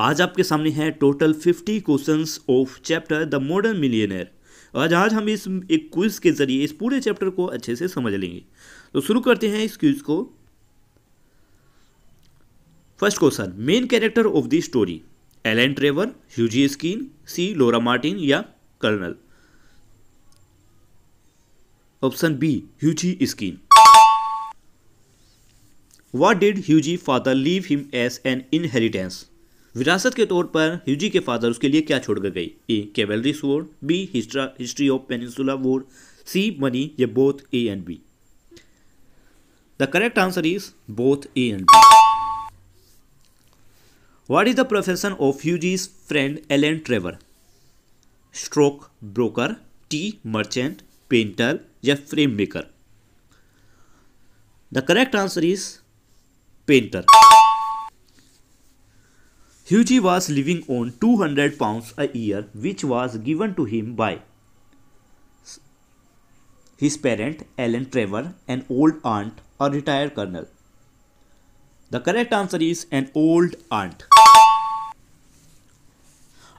आज आपके सामने है total 50 questions of chapter the modern millionaire आज आज हम इस एक क्विज के जरिए इस पूरे चैप्टर को अच्छे से समझ लेंगे तो शुरू करते हैं इस क्विज को first question main character of the story A Trevor Hughie Erskine C Laura Martin या colonel option B Hughie Erskine What did Hughie father leave him as an inheritance विरासत के तौर पर ह्यूजी के फादर उसके लिए क्या छोड़कर गई ए कैवलरी स्वोर्ड बी हिस्ट्रा history of peninsula war C money ये both A and B the correct answer is both A and B what is the profession of Hughie's friend and Trevor stock broker tea merchant painter या frame maker the correct answer is painter Hughie was living on 200 pounds a year, which was given to him by his parent, Ellen Trevor, an old aunt, a retired colonel. The correct answer is an old aunt.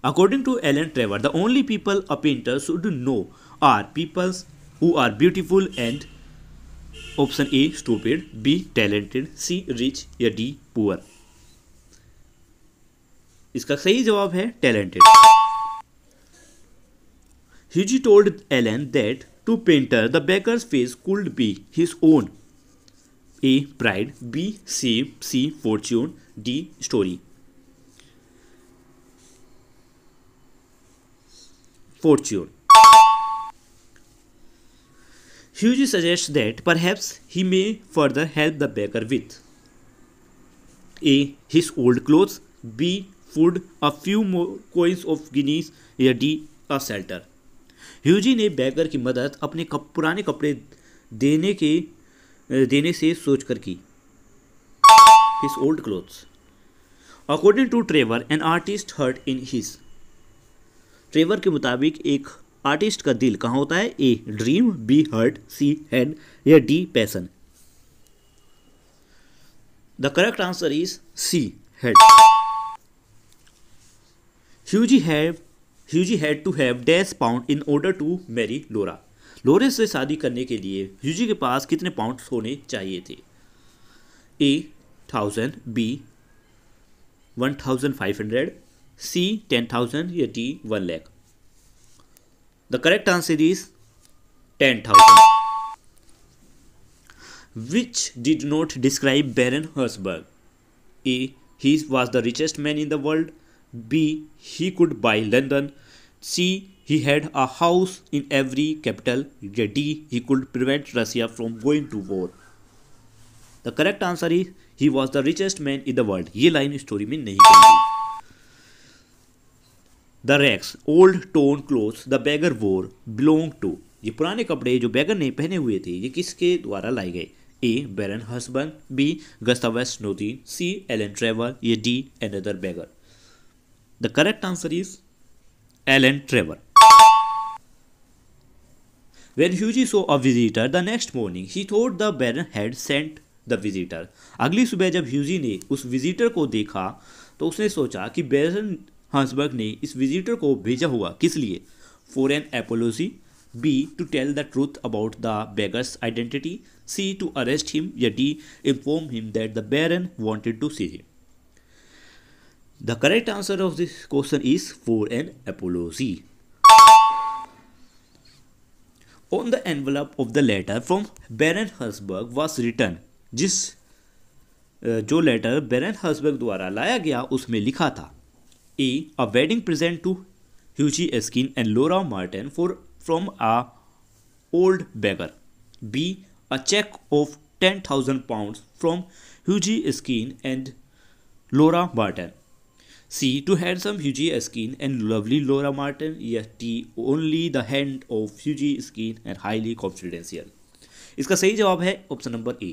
According to Ellen Trevor, the only people a painter should know are people who are beautiful and option A stupid, B talented, C rich, D poor. इसका सही जवाब है talented Hughie told Alan that to painter the beggar's face could be his own A pride B C C fortune D story fortune Hughie suggest that perhaps he may further help the beggar with A his old cloth B food a few coins of guineas या D a shelter Hughie ने beggar की मदद अपने cup, पुराने कपड़े देने के देने से सोचकर की his old clothes according to Trevor an artist heart in his Trevor के मुताबिक एक आर्टिस्ट का दिल कहाँ होता है A dream B heart C head या D passion the correct answer is C head Hughie have Hughie had to have dash pound in order to marry Laura Laura से शादी करने के लिए ह्यूजी के पास कितने पाउंड होने चाहिए थे A thousand B one thousand five hundred C ten thousand या D one lakh the correct answer is ten thousand which did not describe Baron Hausberg A he was the richest man in the world B. He could buy London. C. He had a house in every capital. D. He could prevent Russia from going to war. The correct answer is he was the richest man in the world ये line story में नहीं गई the rags old torn cloth the beggar wore belong to ये पुराने कपड़े जो bagger ने पहने हुए थे ये किसके द्वारा लाए गए A Baron Hausberg B Gustave Naudin C Alan Trevor ये D another beggar correct answer is Alan Trevor when Hughie saw a visitor the next morning he thought the Baron had sent the visitor अगली सुबह जब ह्यूजी ने उस visitor को देखा तो उसने सोचा कि बैरन हंसबर्ग ने इस विजिटर को भेजा हुआ किस लिए for an apology B to tell the truth about the beggar's identity C to arrest him या D inform him that the Baron wanted to see him The correct answer of this question is 4 and apology. On the envelope of the letter from Baron Herzberg was written जिस जो letter बेरन Herzberg द्वारा लाया गया उसमें लिखा था A a wedding present to Hughie Erskine and Laura Martin for from a old beggar B a cheque of ten thousand pound from Hughie Erskine and Laura Martin C to handsome Fuji Erskine and lovely Laura Martin या D only the hand of Fuji Erskine and highly confidential इसका सही जवाब है option number A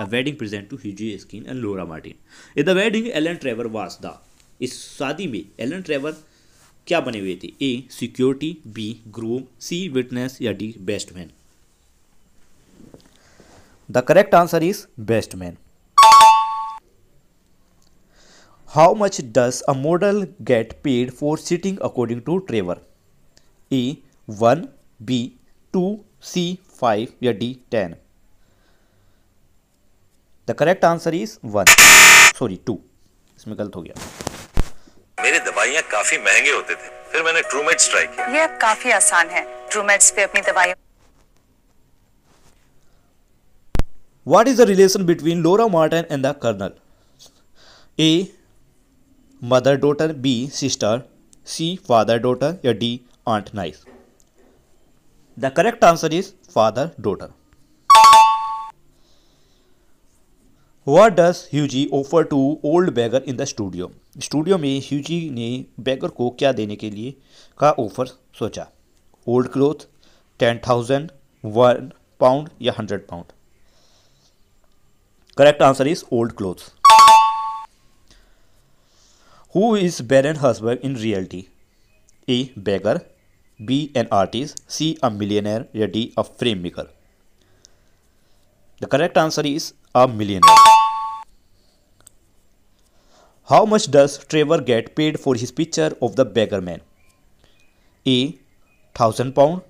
a wedding present to Hughie Erskine and Laura Martin in the wedding Alan Trevor was the इस शादी में Alan Trevor क्या बने हुए थे A security B groom C witness या D best man the correct answer is best man How much does a model get paid for sitting according to Trevor? A. 1 B. 2 C. 5 Or D. 10 The correct answer is 1 Sorry 2 इसमें गलत हो गया मेरे दवाइयाँ काफी महंगे होते थे फिर मैंने ट्रूमेट्स ट्राई किया ये अब काफी आसान है ट्रूमेट्स पे अपनी दवाइयाँ What is the relation between Laura Martin and the Colonel? A. Mother daughter B sister C father daughter या D aunt niece the correct answer is father daughter what does Hughie offer to old beggar in the studio studio में Hughie ने bagger को क्या देने के लिए का offer सोचा old cloth ten thousand one pound या hundred pound correct answer is old clothes Who is Baron Herzberg in reality? A. Beggar. B. An artist. C. A millionaire. Or D. A maker. The correct answer is a millionaire. How much does Trevor get paid for his picture of the beggar man? A. 1000 pound.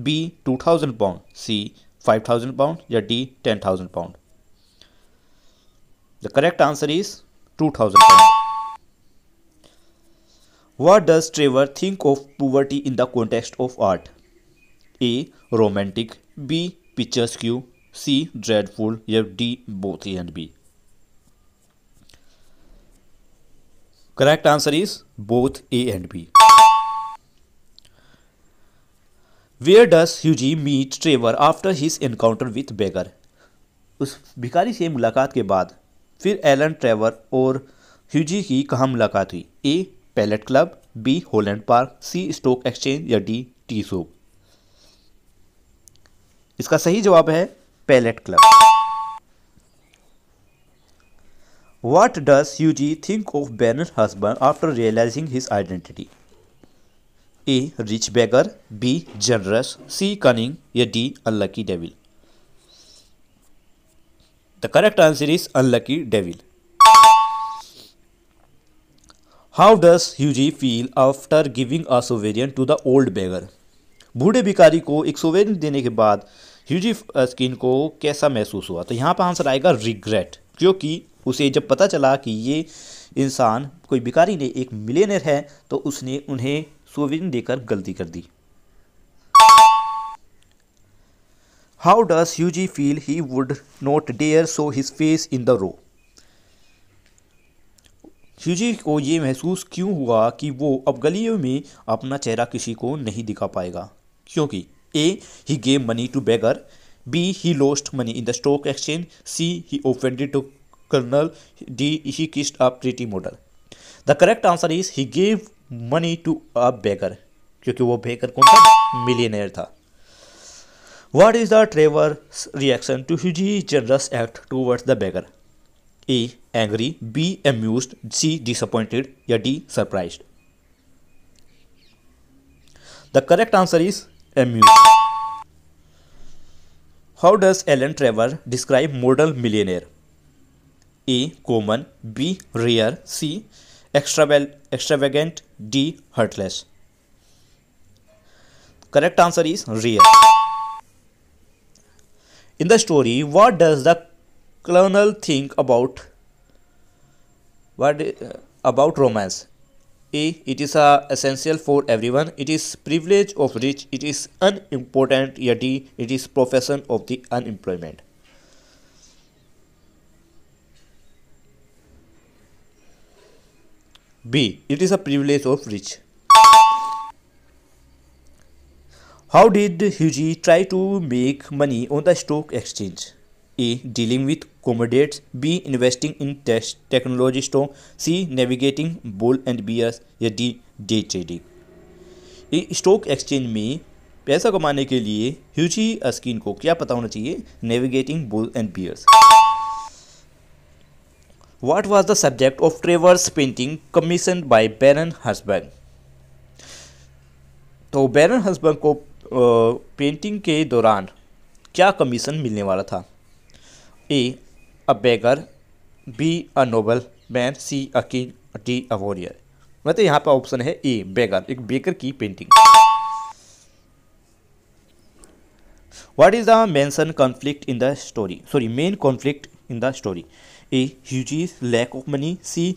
B. 2000 pound. C. 5000 pound. Or D. 10,000 pound. The correct answer is 2000 pound. What does Trevor think of poverty in the context of art A romantic B picturesque C dreadful या D both A and B correct answer is both A and B where does Hughie meet Trevor after his encounter with beggar उस भिखारी से मुलाकात के बाद फिर Elon Trevor और ह्यूजी की कहाँ मुलाकात हुई A palette club B Holland park C stock exchange या डी टी सो इसका सही जवाब है palette club what does Hughie think of बैनर Hausberg after realizing his identity A rich beggar B generous C cunning या D unlucky devil the correct answer is unlucky devil how you Hughie feel after giving a sovereign to the old beggar बूढ़े भिकारी को एक sovereign देने के बाद ह्यूजी skin uh, को कैसा महसूस हुआ तो यहाँ पर आंसर आएगा रिग्रेट क्योंकि उसे जब पता चला कि ये इंसान कोई भिकारी ने एक मिलेनर है तो उसने उन्हें सोवेरियन देकर गलती कर दी how you Hughie feel he would not dare show his face in the row Hughie को ये महसूस क्यों हुआ कि वो अब गलियों में अपना चेहरा किसी को नहीं दिखा पाएगा क्योंकि A he gave money to beggar B he lost money in the stock exchange C he offended to colonel D he kissed a pretty model the correct answer is he gave money to a beggar क्योंकि वो बेगर कौन था millionaire था What is the Trevor's reaction to generous act to towards the beggar A angry b amused c disappointed d surprised the correct answer is amused how does alan trevor describe modal millionaire a common b rare c extravagant d heartless correct answer is rare in the story what does the colonel think about what uh, about romance a it is a essential for everyone it is privilege of rich it is unimportant yeah, d it is profession of the unemployment b it is a privilege of rich how did Huji try to make money on the stock exchange A dealing with commodities B investing in technology stock C navigating bull and bears या D day trading stock exchange में पैसा कमाने के लिए ह्यूजी skin को क्या पता होना चाहिए navigating bull and bears what was the subject of Trevor's painting commission by Baron Hausberg तो बैरन हसबैंड को पेंटिंग के दौरान क्या कमीशन मिलने वाला था A a beggar B a noble man C a king D a warrior मतलब यहाँ पर ऑप्शन है ए e, बेगर एक बेकर की painting what is the mention conflict in the story sorry main conflict in the story A Hughie lack of money C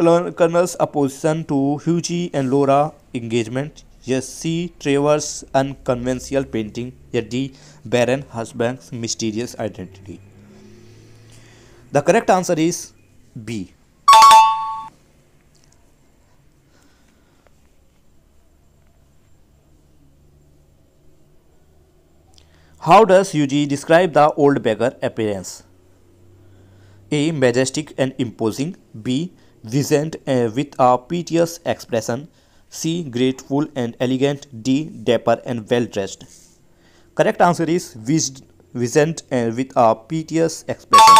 colonel's opposition to Hughie and Laura engagement या C Trevor's unconventional painting या D Baron Hausberg mysterious identity The correct answer is B. How does UG describe the old beggar appearance? A. Majestic and imposing. B. Visant uh, with a piteous expression. C. Grateful and elegant. D. Dapper and well dressed. Correct answer is Visant uh, with a piteous expression.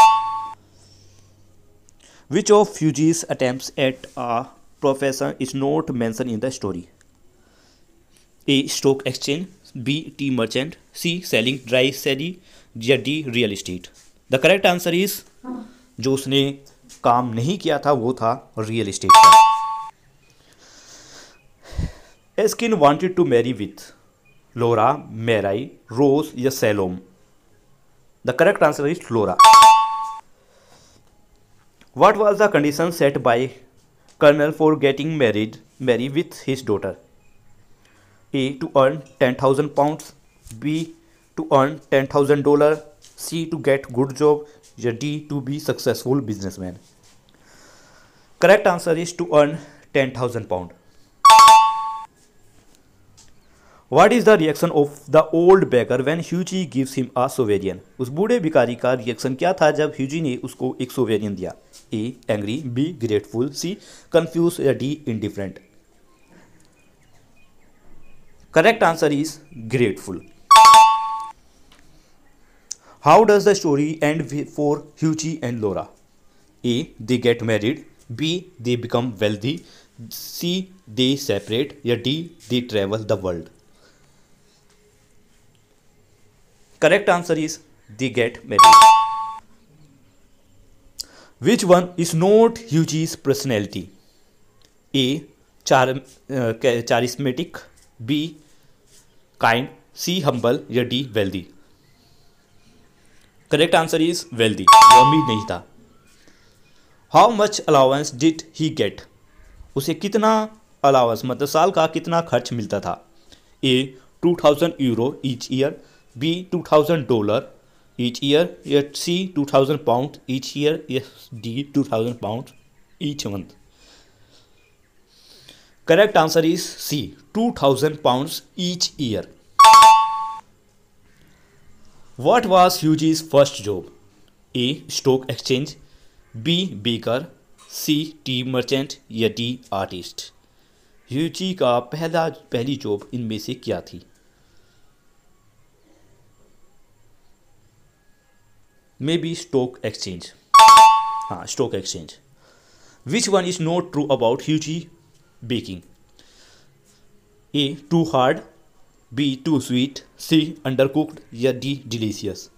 Which of Hughie's attempt at a profession is not mentioned in the story A stock exchange B tea merchant C selling dry sherry या D real estate the correct answer is जो उसने काम नहीं किया था वो था real estate Erskine wanted to marry with Laura Mary Rose या Salome the correct answer is Laura What was the condition set by Colonel for getting married marry with his daughter? A. To earn 10,000 pounds. B. To earn 10,000 dollars. C. To get good job. Or D. To be successful businessman. Correct answer is to earn 10,000 pound. What is the reaction of the old beggar when Hughie gives him a sovereign उस बूढ़े भिकारी का reaction क्या था जब ह्यूजी ने उसको एक सोवेरियन दिया A angry B grateful C confused या D indifferent correct answer is grateful how does the story end for Hughie and Laura A they get married B they become wealthy C they separate या D they travel the world correct answer is they get married which one is not Hugh is personality A चार charismatic B kind C humble या D wealthy correct answer is wealthy वमी नहीं था how much allowance did he get उसे कितना allowance मतलब साल का कितना खर्च मिलता था A two thousand euro each year B two thousand dollar each year या C two thousand pound each year या D two thousand pound each month correct answer is C two thousand pound each year what was Hugh is first job A stock exchange B baker C tea merchant या D artist Hughie का पहला पहली job इनमें से क्या थी maybe stock exchange हाँ stock exchange which one is not true about Hughie baking A too hard B too sweet C under cooked या डी डिलीशियस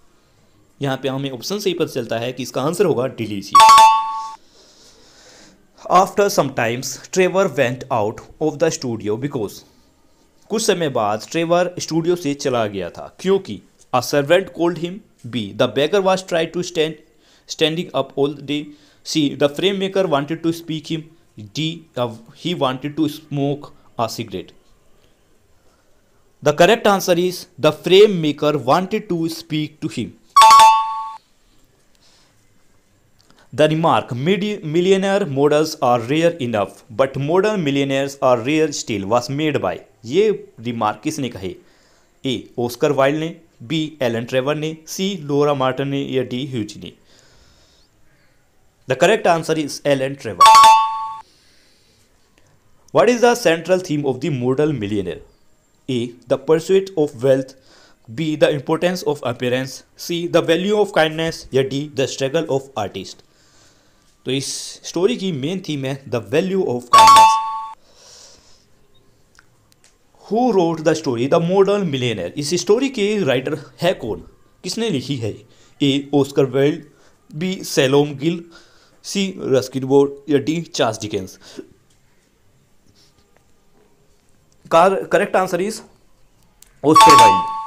यहाँ पे हमें ऑप्शन से ही पता चलता है कि इसका आंसर होगा delicious after sometimes Trevor went out of the studio because कुछ समय बाद ट्रेवर स्टूडियो से चला गया था क्योंकि a servant called him B. The beggar was tried to stand standing up all day. C. The frame maker wanted to speak him. D. Uh, he wanted to smoke a cigarette. The correct answer is the frame maker wanted to speak to him. The remark millionaire models are rare enough but modern millionaires are rare still was made by ये remark किसने कहे A Oscar Wilde ने B Alan Trevor ने C Laura Martin ने या D Hugh ने the correct answer is Alan Trevor what is the central theme of the model millionaire A the pursuit of wealth B the importance of appearance C the value of kindness या D the struggle of artist तो इस story की main theme है the value of kindness who wrote the story the modern millionaire इस story के writer है कौन किसने लिखी है A Oscar Wilde B Salome Gill C Ruskin Bond या D Charles Dickens correct answer is Oscar weld